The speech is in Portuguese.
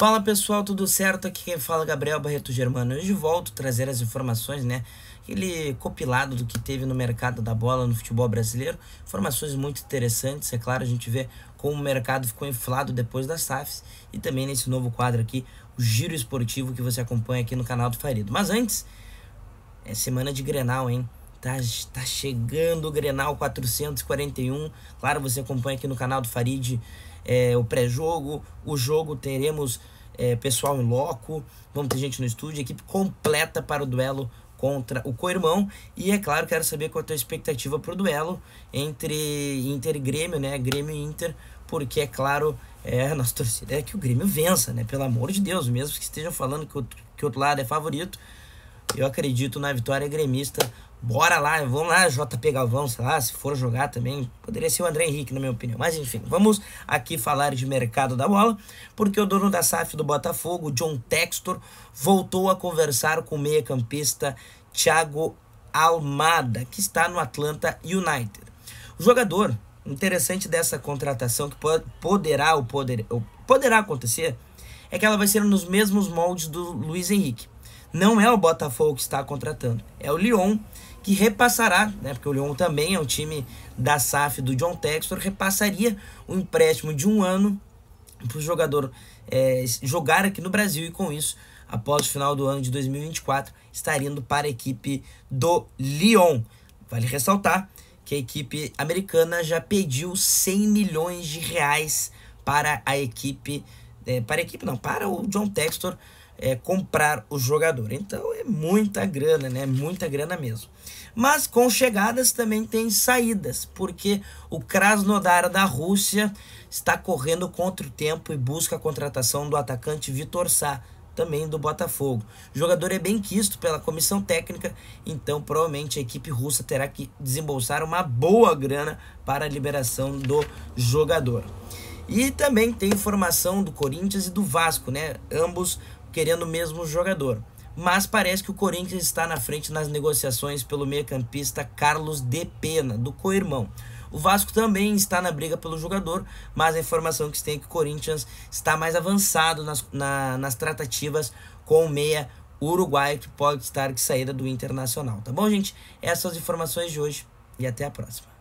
Fala pessoal, tudo certo? Aqui quem fala é Gabriel Barreto Germano. Hoje volto a trazer as informações, né? Aquele copilado do que teve no mercado da bola no futebol brasileiro. Informações muito interessantes, é claro, a gente vê como o mercado ficou inflado depois das SAFs e também nesse novo quadro aqui, o giro esportivo que você acompanha aqui no canal do Farido. Mas antes, é semana de Grenal, hein? Tá, tá chegando o Grenal 441. Claro, você acompanha aqui no canal do Farid é, o pré-jogo, o jogo teremos é, pessoal em loco, vamos ter gente no estúdio, equipe completa para o duelo contra o Coirmão. E é claro, quero saber qual a tua expectativa para o duelo entre Inter e Grêmio, né? Grêmio e Inter, porque é claro, é, a nossa torcida é que o Grêmio vença, né? Pelo amor de Deus, mesmo que estejam falando que o, que o outro lado é favorito, eu acredito na vitória gremista Bora lá, vamos lá, JP Galvão, sei lá, se for jogar também. Poderia ser o André Henrique, na minha opinião. Mas enfim, vamos aqui falar de mercado da bola, porque o dono da SAF do Botafogo, John Textor, voltou a conversar com o meia-campista Thiago Almada, que está no Atlanta United. O jogador interessante dessa contratação que poderá, poder, poderá acontecer é que ela vai ser nos mesmos moldes do Luiz Henrique não é o Botafogo que está contratando, é o Lyon que repassará, né, porque o Lyon também é um time da SAF do John Textor, repassaria o empréstimo de um ano para o jogador é, jogar aqui no Brasil e com isso, após o final do ano de 2024, estaria indo para a equipe do Lyon. Vale ressaltar que a equipe americana já pediu 100 milhões de reais para a equipe é, para a equipe não, para o John Textor é, comprar o jogador. Então é muita grana, né? Muita grana mesmo. Mas com chegadas também tem saídas, porque o Krasnodar da Rússia está correndo contra o tempo e busca a contratação do atacante Vitor Sá, também do Botafogo. O jogador é bem quisto pela comissão técnica, então provavelmente a equipe russa terá que desembolsar uma boa grana para a liberação do jogador. E também tem informação do Corinthians e do Vasco, né? Ambos querendo o mesmo jogador. Mas parece que o Corinthians está na frente nas negociações pelo meio-campista Carlos De Pena, do Coirmão. O Vasco também está na briga pelo jogador, mas a informação que se tem é que o Corinthians está mais avançado nas, na, nas tratativas com o meia uruguaio que pode estar de saída do Internacional. Tá bom, gente? Essas são as informações de hoje e até a próxima.